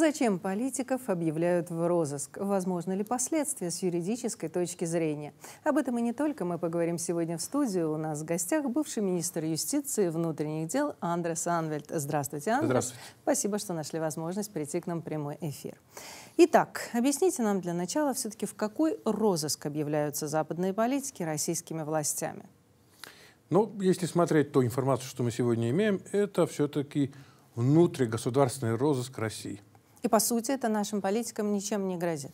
Зачем политиков объявляют в розыск? Возможно ли последствия с юридической точки зрения? Об этом и не только мы поговорим сегодня в студии. У нас в гостях бывший министр юстиции и внутренних дел Андрес Анвельд. Здравствуйте, Андрес. Здравствуйте. Спасибо, что нашли возможность прийти к нам в прямой эфир. Итак, объясните нам для начала все-таки, в какой розыск объявляются западные политики российскими властями? Ну, если смотреть ту информацию, что мы сегодня имеем, это все-таки внутригосударственный розыск России – и, по сути, это нашим политикам ничем не грозит.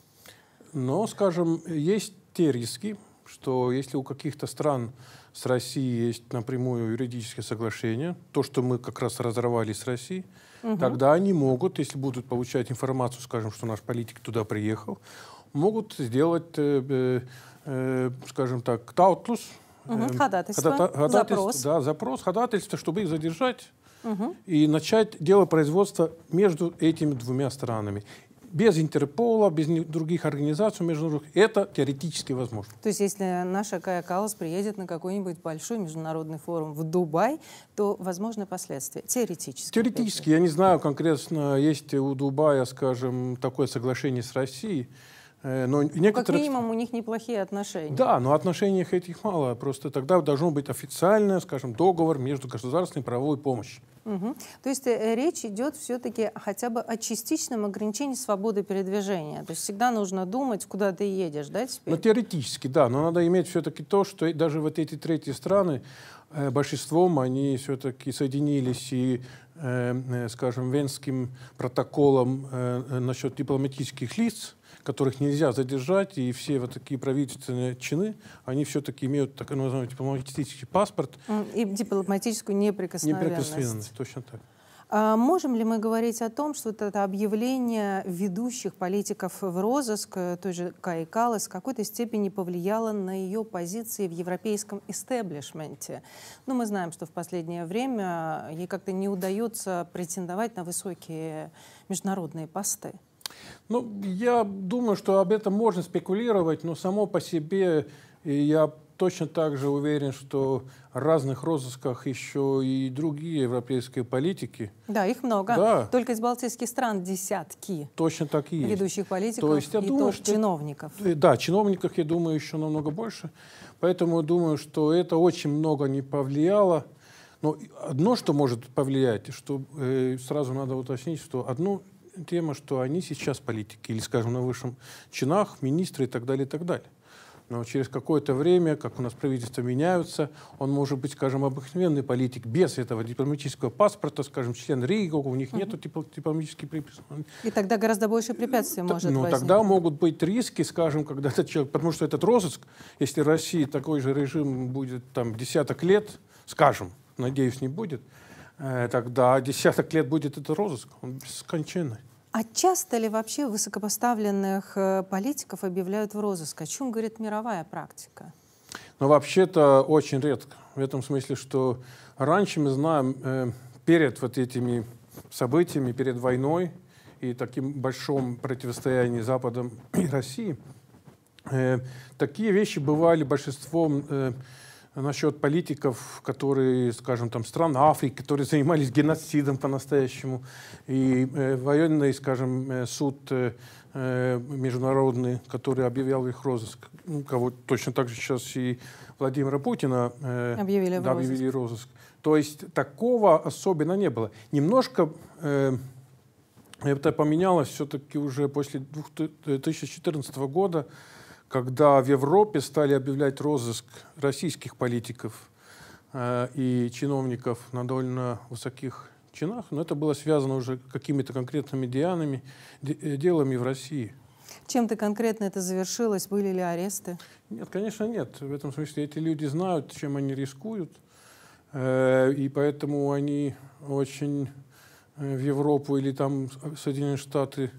Но, скажем, есть те риски, что если у каких-то стран с Россией есть напрямую юридические соглашения, то, что мы как раз разорвали с Россией, угу. тогда они могут, если будут получать информацию, скажем, что наш политик туда приехал, могут сделать, э, э, э скажем так, таутлус, угу, э, ходатайство, запрос. Да, запрос, ходатайство, чтобы их задержать угу. и начать дело производства между этими двумя странами без Интерпола, без других организаций международных, это теоретически возможно. То есть, если наша Кая Калас приедет на какой-нибудь большой международный форум в Дубай, то возможны последствия? Теоретически. Теоретически. Я не знаю, конкретно есть у Дубая, скажем, такое соглашение с Россией, Э, но некоторые... Как минимум у них неплохие отношения. Да, но отношений этих мало. Просто тогда должен быть официальный, скажем, договор между государственной правовой помощью. Угу. То есть э, э, речь идет все-таки хотя бы о частичном ограничении свободы передвижения. То есть всегда нужно думать, куда ты едешь, да, теперь? Ну, теоретически, да. Но надо иметь все-таки то, что даже вот эти третьи страны, большинством они все-таки соединились и, скажем, Венским протоколом э, насчет дипломатических лиц, которых нельзя задержать, и все вот такие правительственные чины, они все-таки имеют так называемый дипломатический паспорт. И дипломатическую неприкосновенность. Неприкосновенность, точно так. А можем ли мы говорить о том, что вот это объявление ведущих политиков в розыск, э, той же Каи Калас, в какой-то степени повлияло на ее позиции в европейском истеблишменте? Ну, мы знаем, что в последнее время ей как-то не удается претендовать на высокие международные посты. Ну, я думаю, что об этом можно спекулировать, но само по себе я точно так же уверен, что в разных розысках еще и другие европейские политики. Да, их много. Да. Только из балтийских стран десятки. Точно так и есть. Ведущих политиков То есть, я и думаю, что... чиновников. Э, да, чиновников, я думаю, еще намного больше. Поэтому думаю, что это очень много не повлияло. Но одно, что может повлиять, что э, сразу надо уточнить, что одно тема, что они сейчас политики, или, скажем, на высшем чинах, министры и так далее, и так далее. Но через какое-то время, как у нас правительства меняются, он может быть, скажем, обыкновенный политик без этого дипломатического паспорта, скажем, член Риги, у них угу. нет дипломатических приписок. И тогда гораздо больше препятствий может может Ну, тогда могут быть риски, скажем, когда этот человек, потому что этот розыск, если в России такой же режим будет там десяток лет, скажем, надеюсь, не будет, Э, тогда десяток лет будет этот розыск, он бесконечный. А часто ли вообще высокопоставленных э, политиков объявляют в розыск? О чем говорит мировая практика? Ну, вообще-то очень редко. В этом смысле, что раньше мы знаем, э, перед вот этими событиями, перед войной и таким большим противостоянием Западом и России, такие вещи бывали большинством насчет политиков, которые, скажем, там, стран Африки, которые занимались геноцидом по-настоящему, и э, военный, скажем, э, суд э, э, международный, который объявлял их розыск, ну, кого точно так же сейчас и Владимира Путина э, объявили, да, розыск. розыск. То есть такого особенно не было. Немножко э, это поменялось все-таки уже после 2014 года, когда в Европе стали объявлять розыск российских политиков э, и чиновников на довольно высоких чинах, но это было связано уже какими-то конкретными дианами, де, э, делами в России. Чем-то конкретно это завершилось? Были ли аресты? Нет, конечно, нет. В этом смысле эти люди знают, чем они рискуют, э, и поэтому они очень э, в Европу или там в Соединенные Штаты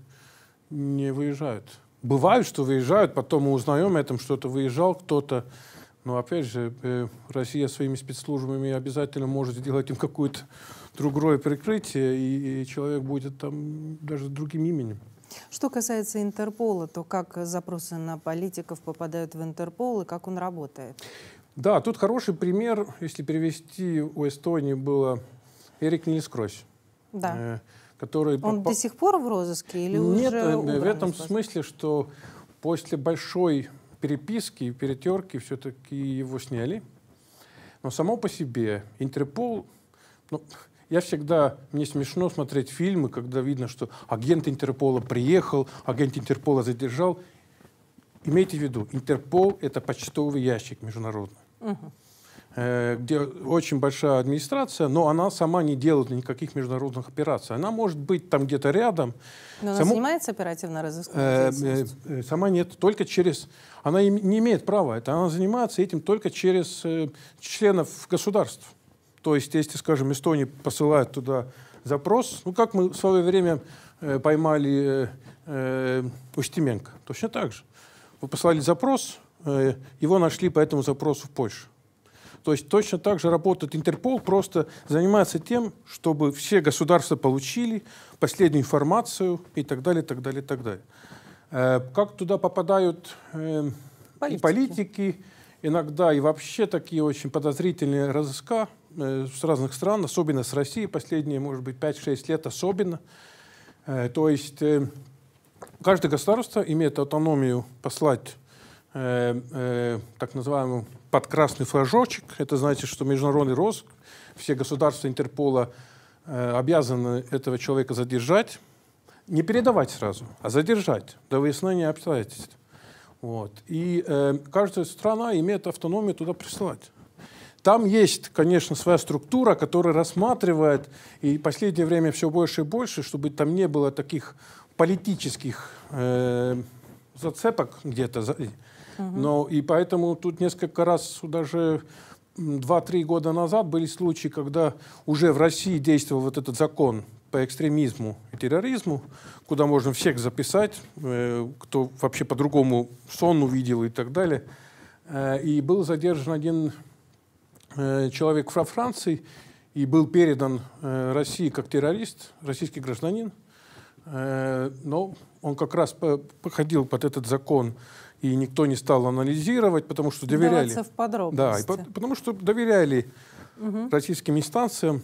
не выезжают бывают, что выезжают, потом мы узнаем о этом, что это выезжал кто-то. Но опять же, э, Россия своими спецслужбами обязательно может сделать им какое-то другое прикрытие, и, человек будет там даже другим именем. Что касается Интерпола, то как запросы на политиков попадают в Интерпол и как он работает? Да, тут хороший пример, если перевести, у Эстонии было Эрик Нильскрось. Да. Э, который... Он попал... до сих пор в розыске или Нет, уже э, Нет, в этом смысле, что после большой переписки и перетерки все-таки его сняли. Но само по себе Интерпол... Ну, я всегда, мне смешно смотреть фильмы, когда видно, что агент Интерпола приехал, агент Интерпола задержал. Имейте в виду, Интерпол — это почтовый ящик международный. Угу. Э, где очень большая администрация, но она сама не делает никаких международных операций. Она может быть там где-то рядом. Но она Само... занимается оперативно-розыскной э, э, деятельностью? Сама нет, только через... Она не имеет права это, она занимается этим только через членов государств. То есть, если, скажем, Эстония посылает туда запрос, ну, как мы в свое время поймали Устименко, точно так же. Вы послали запрос, его нашли по этому запросу в Польшу. То есть точно так же работает Интерпол, просто занимается тем, чтобы все государства получили последнюю информацию и так далее, и так далее, и так далее. Э, как туда попадают э, политики. и политики, иногда и вообще такие очень подозрительные разыска э, с разных стран, особенно с России, последние, может быть, 5-6 лет особенно. Э, то есть э, каждое государство имеет автономию послать Э, э, так называемый под красный флажочек. Это значит, что международный розыск, все государства Интерпола э, обязаны этого человека задержать, не передавать сразу, а задержать до выяснения обстоятельств. Вот. И э, каждая страна имеет автономию туда присылать. Там есть, конечно, своя структура, которая рассматривает, и в последнее время все больше и больше, чтобы там не было таких политических э, зацепок где-то, но, и поэтому тут несколько раз даже два-три года назад были случаи, когда уже в России действовал вот этот закон по экстремизму и терроризму, куда можно всех записать, э, кто вообще по-другому сон увидел и так далее. Э, и был задержан один э, человек во Франции и был передан э, России как террорист, российский гражданин. Э, но он как раз походил под этот закон и никто не стал анализировать, потому что доверяли. в подробности. Да, и по, потому что доверяли угу. российским инстанциям.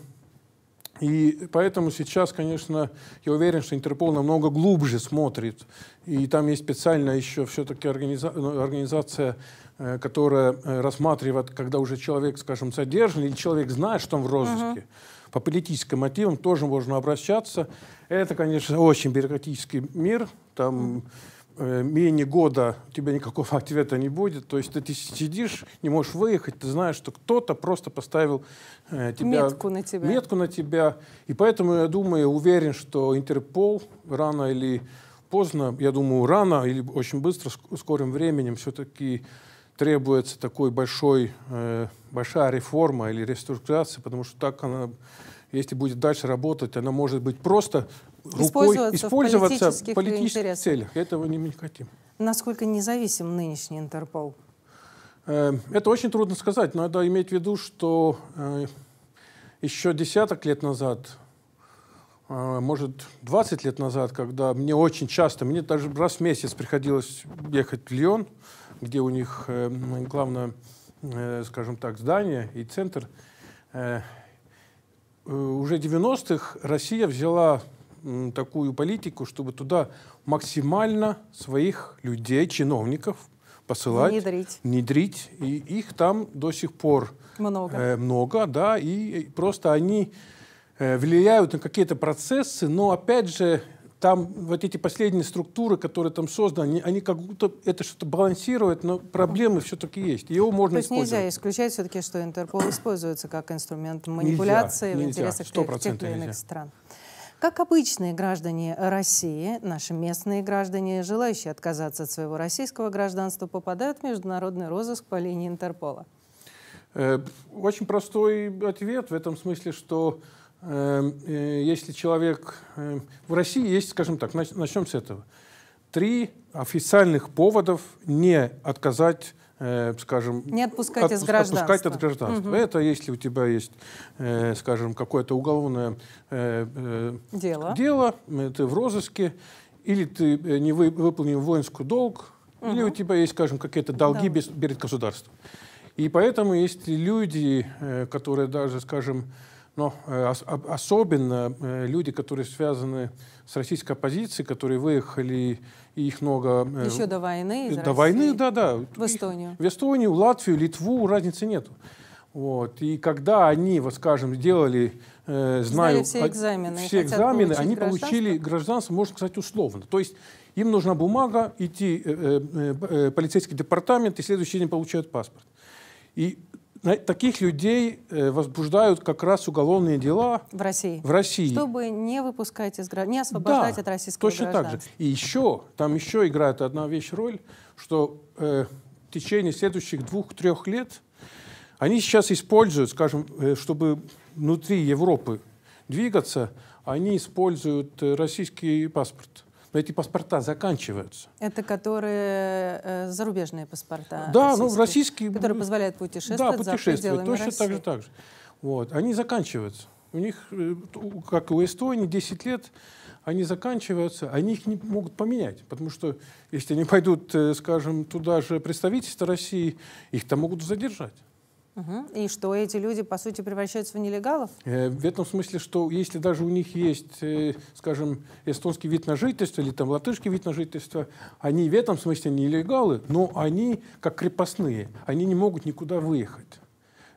И поэтому сейчас, конечно, я уверен, что Интерпол намного глубже смотрит. И там есть специально еще все-таки организа ну, организация, э, которая э, рассматривает, когда уже человек, скажем, задержан, или человек знает, что он в розыске. Угу по политическим мотивам тоже можно обращаться. Это, конечно, очень бюрократический мир. Там Э, менее года у тебя никакого ответа не будет. То есть ты, сидишь, не можешь выехать, ты знаешь, что кто-то просто поставил э, тебя, метку, на тебя. метку на тебя. И поэтому я думаю, уверен, что Интерпол рано или поздно, я думаю, рано или очень быстро, скорым временем все-таки требуется такой большой, э, большая реформа или реструктурация, потому что так она если будет дальше работать, она может быть просто рукой использоваться, использоваться в политических, политических целях. Этого не мы не хотим. Насколько независим нынешний Интерпол? Э, это очень трудно сказать. Надо иметь в виду, что э, еще десяток лет назад, э, может, 20 лет назад, когда мне очень часто, мне даже раз в месяц приходилось ехать в Лион, где у них главное, скажем так, здание и центр, уже 90-х Россия взяла такую политику, чтобы туда максимально своих людей, чиновников посылать, внедрить, внедрить и их там до сих пор много, э, много да, и просто они э, влияют на какие-то процессы, но опять же там вот эти последние структуры, которые там созданы, они, они как будто это что-то балансирует, но проблемы все-таки есть. Его можно То есть использовать. нельзя исключать все-таки, что Интерпол используется как инструмент манипуляции нельзя, в интересах коллективных стран как обычные граждане России, наши местные граждане, желающие отказаться от своего российского гражданства, попадают в международный розыск по линии Интерпола? Э, очень простой ответ в этом смысле, что э, э, если человек... В России есть, скажем так, начнем с этого. Три официальных поводов не отказать Э, скажем... Не отпускать от, из гражданства. Отпускать от гражданства. Угу. Это если у тебя есть, э, скажем, какое-то уголовное э, э, дело. дело, э, ты в розыске, или ты э, не вы, выполнил воинскую долг, угу. или у тебя есть, скажем, какие-то долги да. без, перед государством. И поэтому есть люди, которые даже, скажем, но э, особенно э, люди, которые связаны с российской оппозицией, которые выехали, и их много... Э, Еще до войны До России. войны, да-да. В Эстонию. Их, в Эстонию, Латвию, Литву, разницы нету. Вот. И когда они, вот скажем, сделали, э, знаю, все экзамены, все экзамены они получили гражданство, можно сказать, условно. То есть им нужна бумага, идти э, э, полицейский департамент, и следующий день получают паспорт. И таких людей э, возбуждают как раз уголовные дела в России. В России. Чтобы не выпускать из не освобождать да, от российского точно гражданства. так же. И еще, там еще играет одна вещь роль, что э, в течение следующих двух-трех лет они сейчас используют, скажем, э, чтобы внутри Европы двигаться, они используют э, российский паспорт но эти паспорта заканчиваются. Это которые э, зарубежные паспорта? Да, ну российские. Которые позволяют путешествовать да, путешествовать, точно России. так же, так же. Вот, они заканчиваются. У них, э, как и у Эстонии, 10 лет они заканчиваются, они их не могут поменять, потому что если они пойдут, э, скажем, туда же представительство России, их там могут задержать. Угу. И что эти люди, по сути, превращаются в нелегалов? Э, в этом смысле, что если даже у них есть, э, скажем, эстонский вид на жительство или там латышский вид на жительство, они в этом смысле нелегалы, но они как крепостные, они не могут никуда выехать.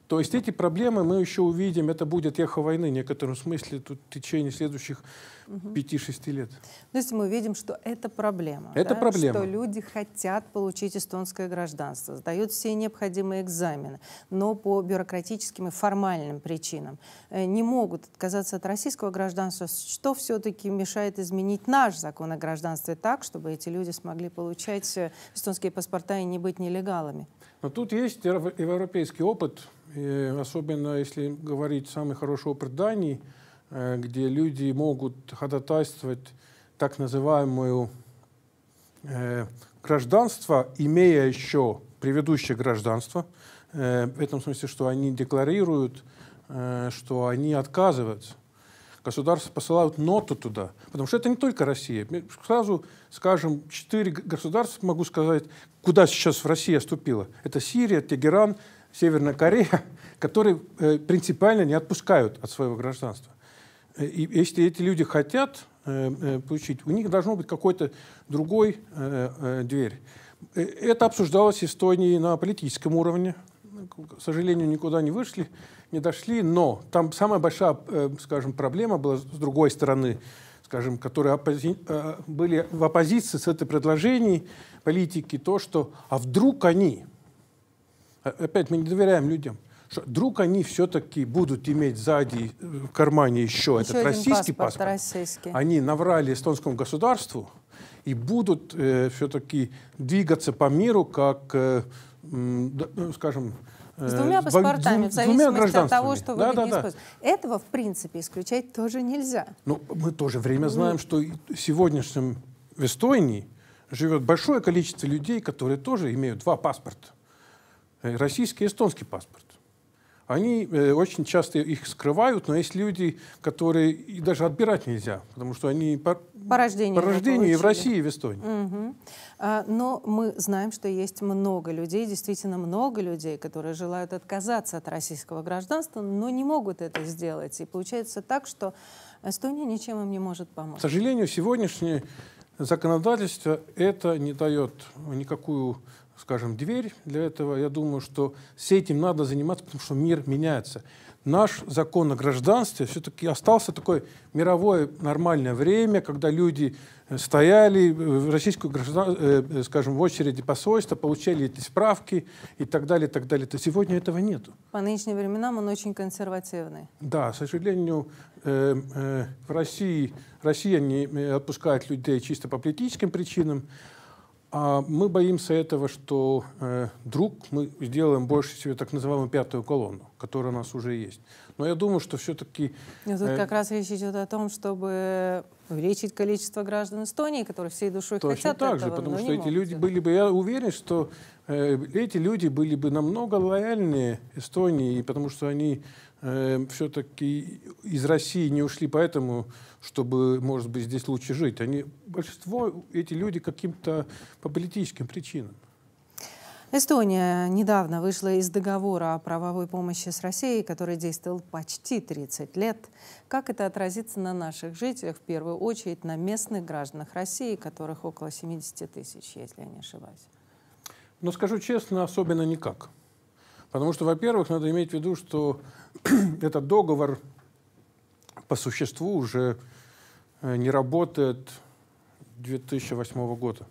То есть эти проблемы мы еще увидим. Это будет эхо войны в некотором смысле тут, в течение следующих угу. 5-6 лет. То есть мы видим, что это проблема. Это да? проблема. Что люди хотят получить эстонское гражданство, сдают все необходимые экзамены, но по бюрократическим и формальным причинам э, не могут отказаться от российского гражданства. Что все-таки мешает изменить наш закон о гражданстве так, чтобы эти люди смогли получать э, эстонские паспорта и не быть нелегалами? Но тут есть европейский опыт, особенно если говорить самый хороший опыт Дании, э, где люди могут ходатайствовать так называемую э, гражданство, имея еще предыдущее гражданство, э, в этом смысле, что они декларируют, э, что они отказываются государства посылают ноту туда. Потому что это не только Россия. Сразу, скажем, четыре государства, могу сказать, куда сейчас в России ступила. Это Сирия, Тегеран, Северная Корея, которые э, принципиально не отпускают от своего гражданства. И если эти люди хотят э, э, получить, у них должно быть какой-то другой дверь. Это обсуждалось в Эстонии на политическом уровне. К сожалению, никуда не вышли не дошли, но там самая большая, э, скажем, проблема была с другой стороны, скажем, которые оппози... Э, были в оппозиции с этой предложений политики, то, что а вдруг они, а, опять мы не доверяем людям, что вдруг они все-таки будут иметь сзади э, в кармане еще, еще этот российский паспорт, паспорт. Российский. они наврали эстонскому государству и будут э, все-таки двигаться по миру как, э, э скажем, Э, с двумя паспортами, в зависимости от того, что вы да, да, да. Этого, в принципе, исключать тоже нельзя. Ну, мы тоже время ну, знаем, что в сегодняшнем в Эстонии живет большое количество людей, которые тоже имеют два паспорта. Э, российский и эстонский паспорт. Они э, очень часто их скрывают, но есть люди, которые и даже отбирать нельзя, потому что они по, по рождению, по рождению и в России, и в Эстонии. Mm. А, но мы знаем, что есть много людей, действительно много людей, которые желают отказаться от российского гражданства, но не могут это сделать. И получается так, что Эстония ничем им не может помочь. К сожалению, сегодняшнее законодательство это не дает никакую скажем, дверь для этого. Я думаю, что с этим надо заниматься, потому что мир меняется наш закон о гражданстве все-таки остался такое мировое нормальное время, когда люди э, стояли в российскую граждан, э, э, скажем, в очереди посольства, получали эти справки и так далее, и так далее. То сегодня этого нету. По нынешним временам он очень консервативный. Да, к сожалению, в России Россия не отпускает людей чисто по политическим причинам. А мы боимся этого, что э, вдруг мы сделаем больше себе так называемую пятую колонну, которая у нас уже есть. Но я думаю, что все-таки... Э, Тут как раз речь идет о том, чтобы увеличить количество граждан Эстонии, которые всей душой Точно хотят так этого, же, потому что эти люди были бы, я уверен, что э, эти люди были бы намного лояльнее Эстонии, потому что они э, эм, все-таки из России не ушли поэтому, чтобы, может быть, здесь лучше жить. Они, большинство эти люди каким-то по политическим причинам. Эстония недавно вышла из договора о правовой помощи с Россией, который действовал почти 30 лет. Как это отразится на наших жителях, в первую очередь на местных гражданах России, которых около 70 тысяч, если я не ошибаюсь? Но скажу честно, особенно никак. Потому что, во-первых, надо иметь в виду, что этот договор по существу уже э, не работает 2008 года,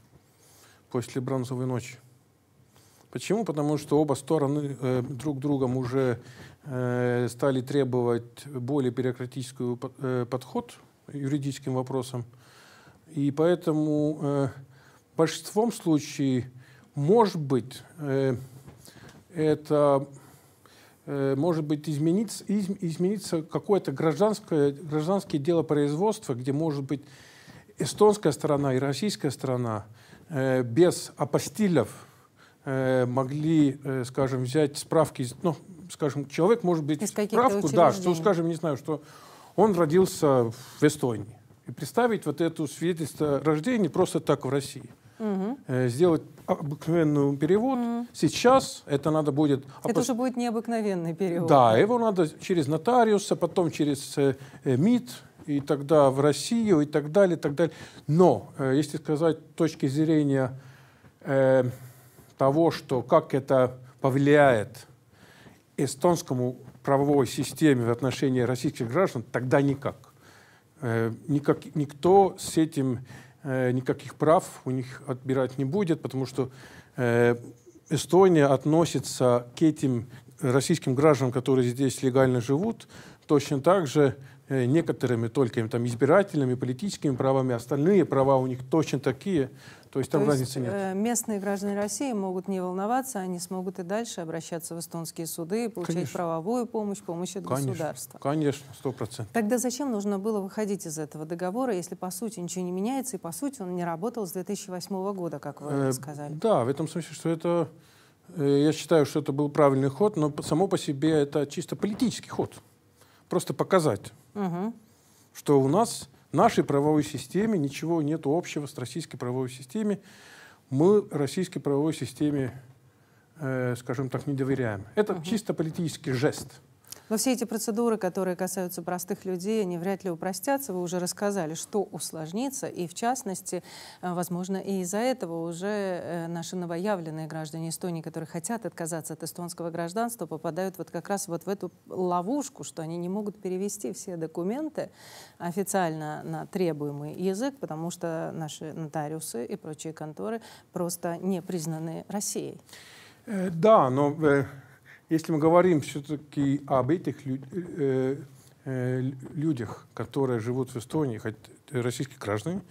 после «Бронзовой ночи». Почему? Потому что оба стороны э, друг другом уже э, стали требовать более бюрократический э, подход юридическим вопросам. И поэтому э, в большинством случаев, может быть, э, это э, может быть изменится, из, какое-то гражданское, гражданское дело производства, где может быть эстонская сторона и российская сторона э, без апостилев э, могли, э, скажем, взять справки, ну, скажем, человек может быть справку, да, что, скажем, не знаю, что он родился в Эстонии. И представить вот это свидетельство рождения просто так в России – угу. сделать обыкновенный перевод. Угу. Сейчас это надо будет... Это уже будет необыкновенный перевод. Да, его надо через нотариуса, потом через э, э, МИД, и тогда в Россию, и так далее, и так далее. Но, э, если сказать с точки зрения э, того, что как это повлияет эстонскому правовой системе в отношении российских граждан, тогда никак. Никак, никто с этим Э, никаких прав у них отбирать не будет, потому что э, Эстония относится к этим российским гражданам, которые здесь легально живут, точно так же, Э, некоторыми только там, избирательными, политическими правами, остальные права у них точно такие, то есть там то разницы есть, нет. Э, местные граждане России могут не волноваться, они смогут и дальше обращаться в эстонские суды, получать конечно. правовую помощь, помощь от конечно, государства. Конечно, сто процентов. Тогда зачем нужно было выходить из этого договора, если по сути ничего не меняется, и по сути он не работал с 2008 года, как вы э, сказали? Да, в этом смысле, что это, э, я считаю, что это был правильный ход, но само по себе это чисто политический ход просто показать, угу. что у нас в нашей правовой системе ничего нет общего с российской правовой системой. Мы российской правовой системе, э, скажем так, не доверяем. Это угу. чисто политический жест. Но все эти процедуры, которые касаются простых людей, они вряд ли упростятся. Вы уже рассказали, что усложнится. И в частности, э, возможно, и из-за этого уже э, наши новоявленные граждане Эстонии, которые хотят отказаться от эстонского гражданства, попадают вот как раз вот в эту ловушку, что они не могут перевести все документы официально на требуемый язык, потому что наши нотариусы и прочие конторы просто не признаны Россией. Э, да, но если мы говорим все-таки об этих люд, э, э, людях, которые живут в Эстонии, хот, э, российских граждан,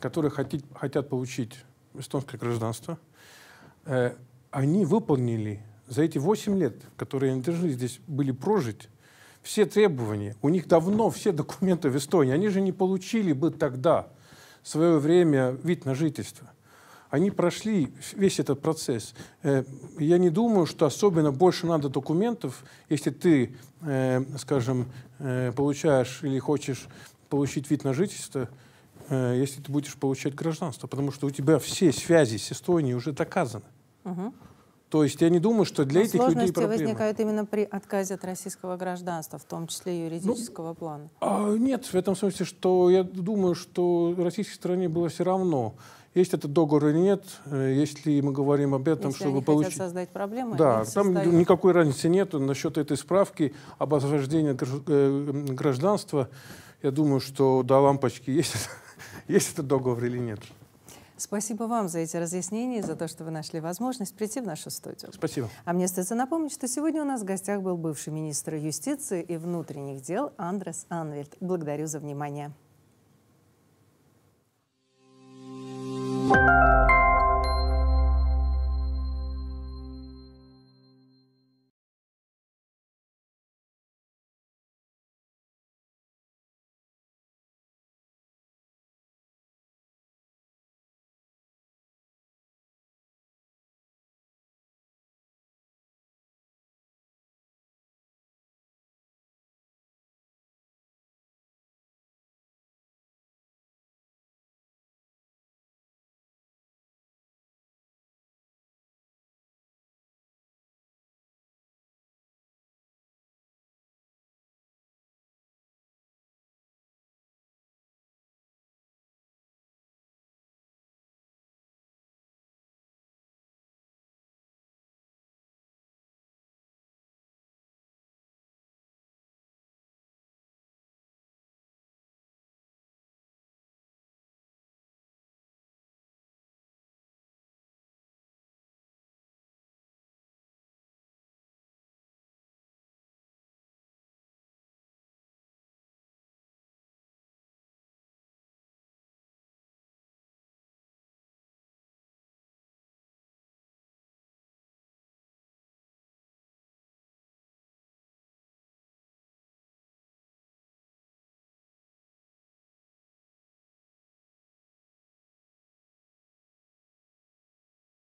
которые хотят, хотят получить эстонское гражданство, э, они выполнили за эти 8 лет, которые они должны здесь были прожить, все требования, у них давно все документы в Эстонии, они же не получили бы тогда в свое время вид на жительство они прошли весь этот процесс. Э, я не думаю, что особенно больше надо документов, если ты, э, скажем, э, получаешь или хочешь получить вид на жительство, если ты будешь получать гражданство, потому что у тебя все связи с Эстонией уже доказаны. Угу. То есть я не думаю, что для Но этих сложности людей проблемы. возникают именно при отказе от российского гражданства, в том числе юридического ну, плана. А, нет, в этом смысле, что я думаю, что российской стороне было все равно есть этот договор или нет, э, если мы говорим об этом, если чтобы они получить... Хотят создать проблемы, да, там создают. никакой разницы нет насчет этой справки об освобождении э, гражданства. Я думаю, что до лампочки есть, есть этот договор или нет. Спасибо вам за эти разъяснения и за то, что вы нашли возможность прийти в нашу студию. Спасибо. А мне остается напомнить, что сегодня у нас в гостях был бывший министр юстиции и внутренних дел Андрес Анвельд. Благодарю за внимание. you.